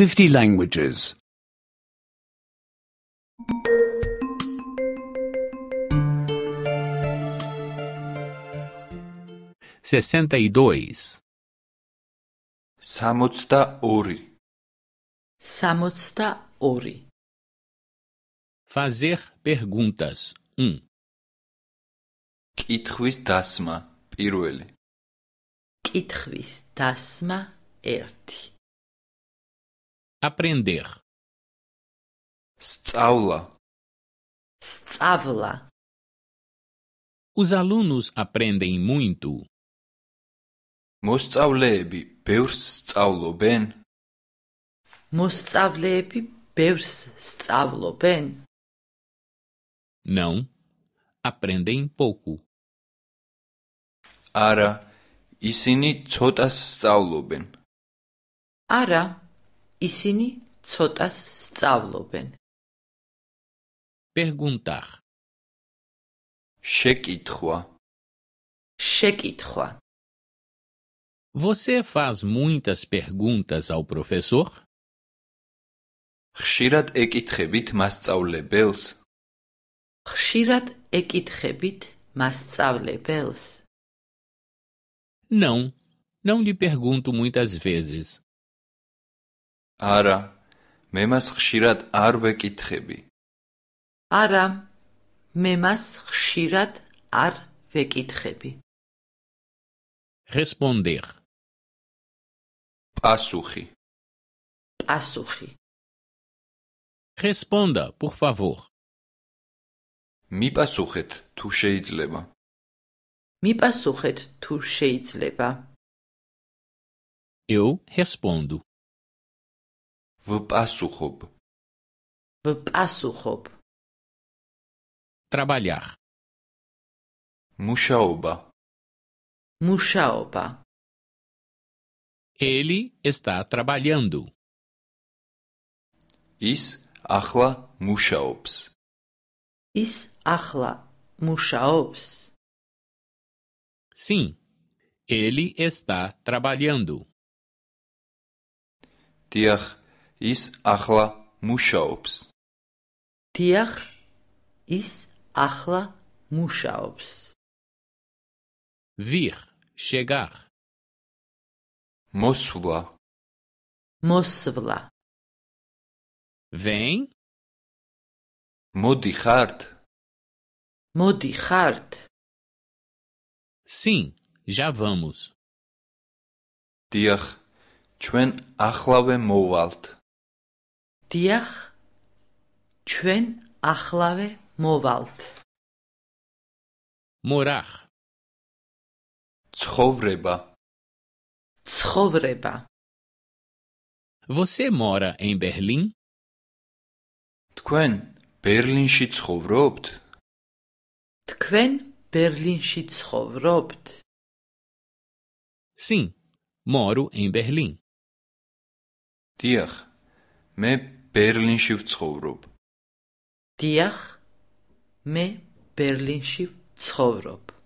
50 languages. dois Samutsta ori. Samutsta ori. Fazer perguntas. Um. Kitrvis tasma, piruele. Kitrvis tasma, erti aprender. Stavla. Stavla. Os alunos aprendem muito. Mostavlebi peurs stavloben. Mostavlebi peurs Não, aprendem pouco. Ara, isini totas stavloben. Ara, ისინი ცოტას სწავლობენ. perguntar შეკითხვა შეკითხვა Você faz muitas perguntas ao professor? ხშირად ეკითხებით მასწავლებელს. ხშირად ეკითხებით მასწავლებელს. Não, não lhe pergunto muitas vezes. არა მე მას ხშირად არ ვეკითხები არა მე მას ხშირად არ ვეკითხები რესპონდერ პასუხი პასუხი რესპონდა პორ ფავორ მიპასუხეთ თუ შეიძლება მიპასუხეთ თუ შეიძლება eu respondo Выпасухоб. Выпасухоб. Trabalhar. mushaoba mushaoba Ele está trabalhando. Is ahla mushaobs. Is ahla mushaobs. Sim, ele está trabalhando. Tiach ის ახლა მუშაობს. დიახ, ის ახლა მუშაობს. ვიხ, შეგახ. მოსვლა. მოსვლა. ვენ? მოდი ხართ? მოდი ხართ? სინ, ჟა ვამოს. დიახ, ჩვენ ახლავე მოვალთ. დიახ ჩვენ ახლავე მოვალთ მურახ ცხოვრება ცხოვრება Você mora em Berlim? თქვენ ბერლინში ცხოვრობთ? თქვენ ბერლინში ცხოვრობთ? Sim, moro em Berlim. Dir, me ბერლინში ვცხოვრობ. დიახ, მე ბერლინში ვცხოვრობ.